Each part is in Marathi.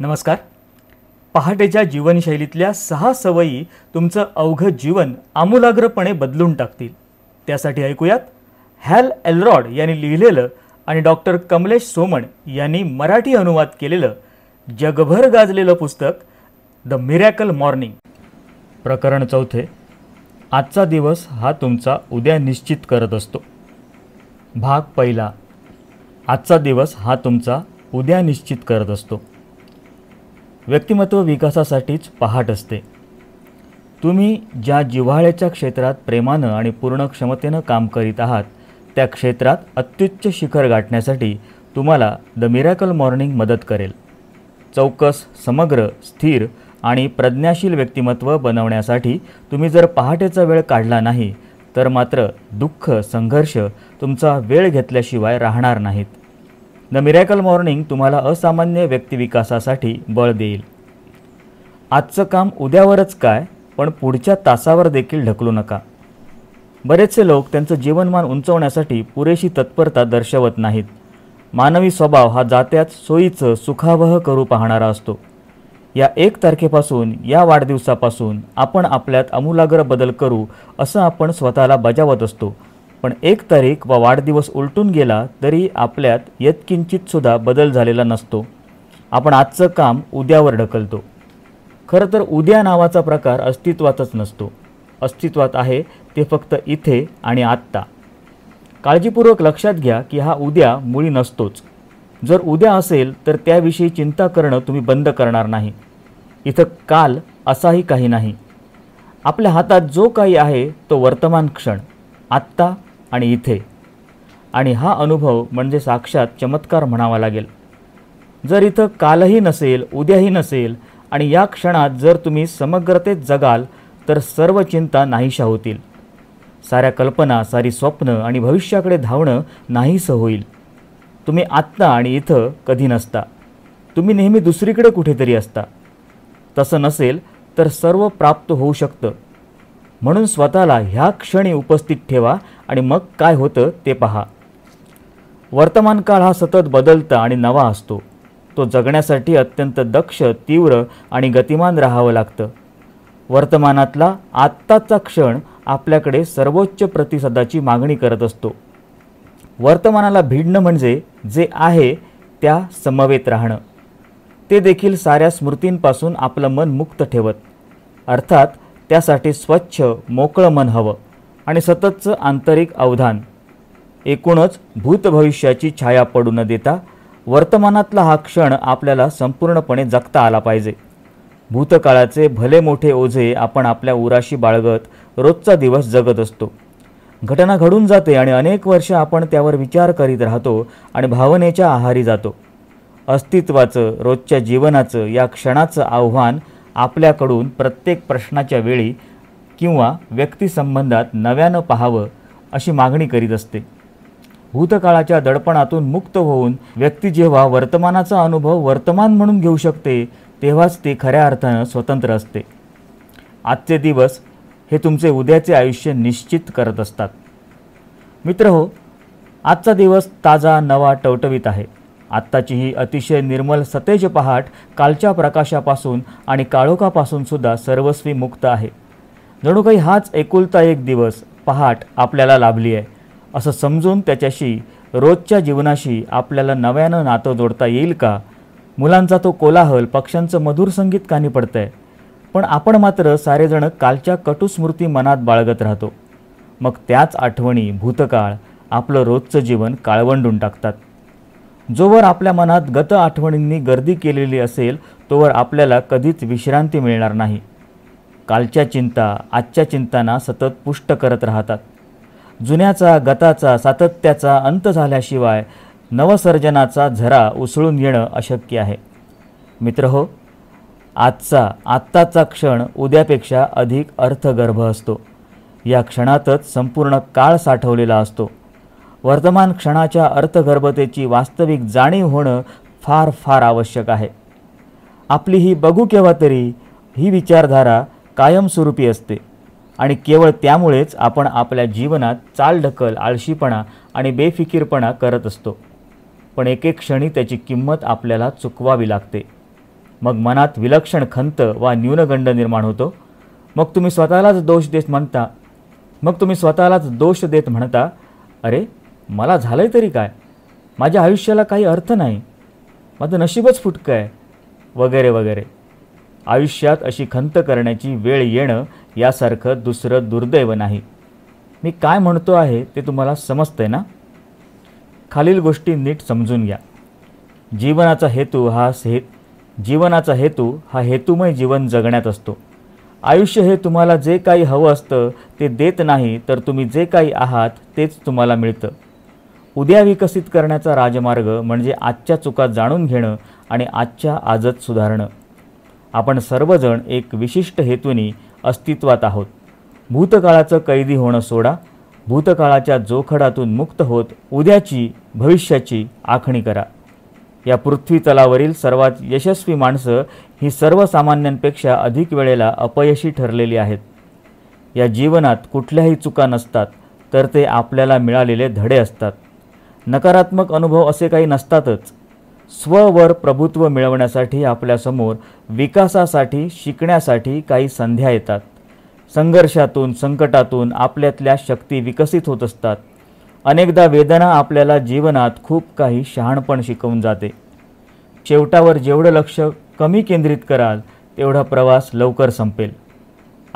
नमस्कार पहाटेच्या जीवनशैलीतल्या सहा सवयी तुमचं अवघं जीवन आमूलाग्रपणे बदलून टाकतील त्यासाठी ऐकूयात हॅल एलरॉड यांनी लिहिलेलं आणि डॉक्टर कमलेश सोमण यांनी मराठी अनुवाद केलेलं जगभर गाजलेलं पुस्तक द मिरॅकल मॉर्निंग प्रकरण चौथे आजचा दिवस हा तुमचा उद्या निश्चित करत असतो भाग पहिला आजचा दिवस हा तुमचा उद्या निश्चित करत असतो व्यक्तिमत्व विकासासाठीच पहाट असते तुम्ही ज्या जिव्हाळ्याच्या क्षेत्रात प्रेमानं आणि पूर्ण क्षमतेनं काम करीत आहात त्या क्षेत्रात अत्युच्च शिखर गाठण्यासाठी तुम्हाला द मिरॅकल मॉर्निंग मदत करेल चौकस समग्र स्थिर आणि प्रज्ञाशील व्यक्तिमत्व बनवण्यासाठी तुम्ही जर पहाटेचा वेळ काढला नाही तर मात्र दुःख संघर्ष तुमचा वेळ घेतल्याशिवाय राहणार नाहीत द मिरॅकल मॉर्निंग तुम्हाला असामान्य व्यक्तिविकासासाठी बळ देईल आजचं काम उद्यावरच काय पण पुढच्या तासावर देखील ढकलू नका बरेचसे लोक त्यांचं जीवनमान उंचवण्यासाठी पुरेशी तत्परता दर्शवत नाहीत मानवी स्वभाव हा जात्याच सोयीचं सुखावह करू पाहणारा असतो या एक तारखेपासून या वाढदिवसापासून आपण आपल्यात आमूलाग्र बदल करू असं आपण स्वतःला बजावत असतो पण एक तारीख वा वाढदिवस उलटून गेला तरी आपल्यात येतकिंचितसुद्धा बदल झालेला नसतो आपण आजचं काम उद्यावर ढकलतो खरं तर उद्या नावाचा प्रकार अस्तित्वातच नसतो अस्तित्वात आहे ते फक्त इथे आणि आत्ता काळजीपूर्वक लक्षात घ्या की हा उद्या मुळी नसतोच जर उद्या असेल तर त्याविषयी चिंता करणं तुम्ही बंद करणार नाही इथं काल असाही काही नाही आपल्या हातात जो काही आहे तो वर्तमान क्षण आत्ता आणि इथे आणि हा अनुभव म्हणजे साक्षात चमत्कार म्हणावा लागेल जर इथं कालही नसेल उद्याही नसेल आणि या क्षणात जर तुम्ही समग्रतेत जगाल तर सर्व चिंता नाहीशा होतील साऱ्या कल्पना सारी स्वप्न आणि भविष्याकडे धावणं नाहीसं होईल तुम्ही आत्ता आणि इथं कधी नसता तुम्ही नेहमी दुसरीकडे कुठेतरी असता तसं नसेल तर सर्व प्राप्त होऊ शकतं म्हणून स्वतःला ह्या क्षणी उपस्थित ठेवा आणि मग काय होतं ते पहा वर्तमान काळ हा सतत बदलता आणि नवा असतो तो जगण्यासाठी अत्यंत दक्ष तीव्र आणि गतिमान राहावं लागतं वर्तमानातला आत्ताचा क्षण आपल्याकडे सर्वोच्च प्रतिसादाची मागणी करत असतो वर्तमानाला भिडणं म्हणजे जे आहे त्या समवेत राहणं ते देखील साऱ्या स्मृतींपासून आपलं मन मुक्त ठेवत अर्थात त्यासाठी स्वच्छ मोकळं मन हवं आणि सततचं आंतरिक अवधान एकूणच भूतभविष्याची छाया पडू न देता वर्तमानातला हा क्षण आपल्याला संपूर्णपणे जगता आला पाहिजे भूतकाळाचे भले मोठे ओझे आपण आपल्या उराशी बाळगत रोजचा दिवस जगत असतो घटना घडून जाते आणि अनेक वर्ष आपण त्यावर विचार करीत राहतो आणि भावनेच्या आहारी जातो अस्तित्वाचं रोजच्या जीवनाचं या क्षणाचं आव्हान आपल्याकडून प्रत्येक प्रश्नाच्या वेळी किंवा व्यक्तिसंबंधात नव्यानं पाहावं अशी मागणी करीत असते भूतकाळाच्या दडपणातून मुक्त होऊन व्यक्ती जेव्हा वर्तमानाचा अनुभव वर्तमान म्हणून घेऊ शकते तेव्हाच ते खऱ्या अर्थानं स्वतंत्र असते आजचे दिवस हे तुमचे उद्याचे आयुष्य निश्चित करत असतात मित्र हो आजचा दिवस ताजा नवा टवटवीत आहे आत्ताची ही अतिशय निर्मल सतेज पहाट कालच्या प्रकाशापासून आणि काळोखापासून सुद्धा सर्वस्वी मुक्त आहे जणू काही हाच एकुलता एक दिवस पहाट आपल्याला लाभली आहे असं समजून त्याच्याशी रोजच्या जीवनाशी आपल्याला नव्यानं नातं जोडता येईल का मुलांचा तो कोलाहल पक्ष्यांचं मधुर संगीत कानी पडतं आहे पण आपण मात्र सारेजण कालच्या कटुस्मृती मनात बाळगत राहतो मग त्याच आठवणी भूतकाळ आपलं रोजचं जीवन काळवंडून टाकतात जोवर आपल्या मनात गत आठवणींनी गर्दी केलेली असेल तोवर आपल्याला कधीच विश्रांती मिळणार नाही कालच्या चिंता आजच्या चिंतांना सतत पुष्ट करत राहतात जुन्याचा गताचा सातत्याचा अंत झाल्याशिवाय नवसर्जनाचा झरा उसळून येणं अशक्य आहे मित्र हो आजचा आत्ताचा क्षण उद्यापेक्षा अधिक अर्थगर्भ असतो या क्षणातच संपूर्ण काळ साठवलेला असतो वर्तमान क्षणाच्या अर्थगर्भतेची वास्तविक जाणीव होणं फार फार आवश्यक आहे आपली ही बघू केव्हा तरी ही विचारधारा कायमस्वरूपी असते आणि केवळ त्यामुळेच आपण आपल्या जीवनात चालढकल आळशीपणा आणि बेफिकीरपणा करत असतो पण एक एक क्षणी त्याची किंमत आपल्याला चुकवावी लागते मग मनात विलक्षण खंत वा न्यूनगंड निर्माण होतो मग तुम्ही स्वतःलाच दोष देत म्हणता मग तुम्ही स्वतःलाच दोष देत म्हणता अरे मला झालं आहे तरी काय माझ्या आयुष्याला काही अर्थ नाही माझं नशीबच फुटकं आहे वगैरे वगैरे आयुष्यात अशी खंत करण्याची वेळ येणं यासारखं दुसरं दुर्दैव नाही मी काय म्हणतो आहे ते तुम्हाला समजतंय ना खालील गोष्टी नीट समजून घ्या जीवनाचा हेतू हा से जीवनाचा हेतू हा हेतुमय जीवन जगण्यात असतो आयुष्य हे तुम्हाला जे काही हवं असतं ते देत नाही तर तुम्ही जे काही आहात तेच तुम्हाला मिळतं उद्या विकसित करण्याचा राजमार्ग म्हणजे आजच्या चुका जाणून घेणं आणि आजच्या आजत सुधारणं आपण सर्वजण एक विशिष्ट हेतूनी अस्तित्वात आहोत भूतकाळाचं कैदी होणं सोडा भूतकाळाच्या जोखडातून मुक्त होत उद्याची भविष्याची आखणी करा या पृथ्वी तलावरील सर्वात यशस्वी माणसं ही सर्वसामान्यांपेक्षा अधिक वेळेला अपयशी ठरलेली आहेत या जीवनात कुठल्याही चुका नसतात तर ते आपल्याला मिळालेले धडे असतात नकारात्मक अनुभव असे काही नसतातच स्ववर प्रभुत्व मिळवण्यासाठी आपल्यासमोर विकासासाठी शिकण्यासाठी काही संध्या येतात संघर्षातून संकटातून आपल्यातल्या शक्ती विकसित होत असतात अनेकदा वेदना आपल्याला जीवनात खूप काही शहाणपण शिकवून जाते शेवटावर जेवढं लक्ष कमी केंद्रित कराल तेवढा प्रवास लवकर संपेल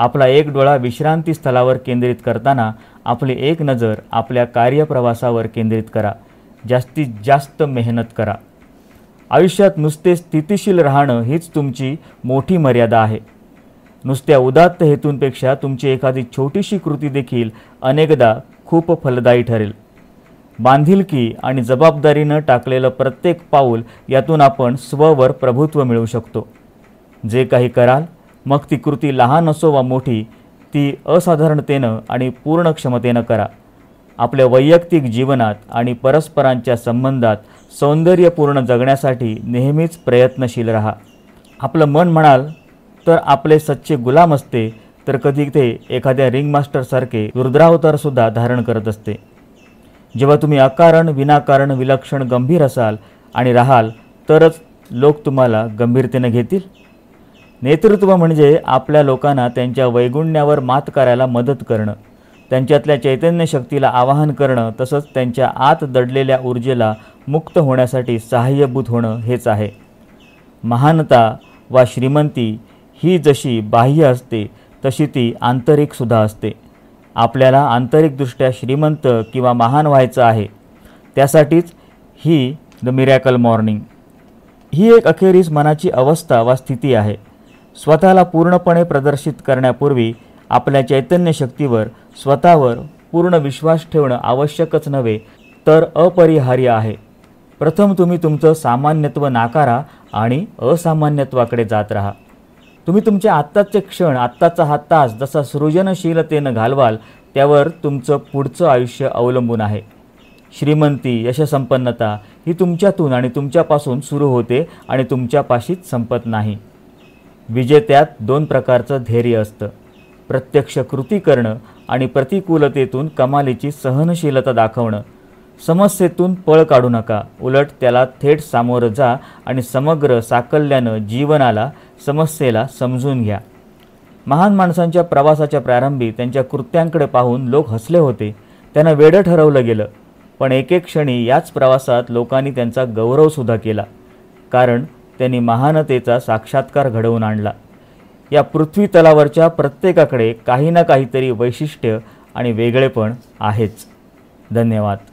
आपला एक डोळा विश्रांती स्थलावर केंद्रित करताना आपली एक नजर आपल्या कार्यप्रवासावर केंद्रित करा जास्तीत जास्त मेहनत करा आयुष्यात नुसते स्थितीशील राहणं हीच तुमची मोठी मर्यादा आहे नुसत्या उदात्त हेतूंपेक्षा तुमची एखादी छोटीशी कृती देखील अनेकदा खूप फलदायी ठरेल बांधिलकी आणि जबाबदारीनं टाकलेलं प्रत्येक पाऊल यातून आपण स्ववर प्रभुत्व मिळवू शकतो जे काही कराल मग ती कृती लहान असो वा मोठी ती असाधारणतेनं आणि पूर्ण क्षमतेनं करा आपल्या वैयक्तिक जीवनात आणि परस्परांच्या संबंधात सौंदर्यपूर्ण जगण्यासाठी नेहमीच प्रयत्नशील राहा आपलं मन म्हणाल तर आपले सच्चे गुलाम असते तर कधी ते एखाद्या रिंगमास्टरसारखे रुद्रावतारसुद्धा धारण करत असते जेव्हा तुम्ही अकारण विनाकारण विलक्षण गंभीर असाल आणि राहाल तरच लोक तुम्हाला गंभीरतेने घेतील नेतृत्व म्हणजे आपल्या लोकांना त्यांच्या वैगुण्यावर मात करायला मदत करणं त्यांच्यातल्या चैतन्य शक्तीला आवाहन करणं तसंच त्यांच्या आत दडलेल्या ऊर्जेला मुक्त होण्यासाठी सहाय्यभूत होणं हेच आहे महानता वा श्रीमंती ही जशी बाह्य असते तशी ती आंतरिकसुद्धा असते आपल्याला आंतरिकदृष्ट्या श्रीमंत किंवा महान व्हायचं आहे त्यासाठीच ही द मिरॅकल मॉर्निंग ही एक अखेरीस मनाची अवस्था वा स्थिती आहे स्वतःला पूर्णपणे प्रदर्शित करण्यापूर्वी आपल्या चैतन्य शक्तीवर स्वतःवर पूर्ण विश्वास ठेवणं आवश्यकच नव्हे तर अपरिहार्य आहे प्रथम तुम्ही तुमचं सामान्यत्व नाकारा आणि असामान्यत्वाकडे जात राहा तुम्ही तुमचे आत्ताचे क्षण आत्ताचा हा तास जसा सृजनशीलतेनं घालवाल त्यावर तुमचं पुढचं आयुष्य अवलंबून आहे श्रीमंती यशसंपन्नता ही तुमच्यातून आणि तुमच्यापासून सुरू होते आणि तुमच्यापाशीच संपत नाही विजेत्यात दोन प्रकारचं धैर्य असतं प्रत्यक्ष कृती करणं आणि प्रतिकूलतेतून कमालीची सहनशीलता दाखवणं समस्येतून पळ काढू नका उलट त्याला थेट सामोरं जा आणि समग्र साकल्यानं जीवनाला समस्येला समजून घ्या महान माणसांच्या प्रवासाच्या प्रारंभी त्यांच्या कृत्यांकडे पाहून लोक हसले होते त्यांना वेडं ठरवलं गेलं पण एक क्षणी याच प्रवासात लोकांनी त्यांचा गौरवसुद्धा केला कारण त्यांनी महानतेचा साक्षात्कार घडवून आणला या पृथ्वी तलावरच्या प्रत्येकाकडे काही ना काहीतरी वैशिष्ट्य आणि वेगळेपण आहेच धन्यवाद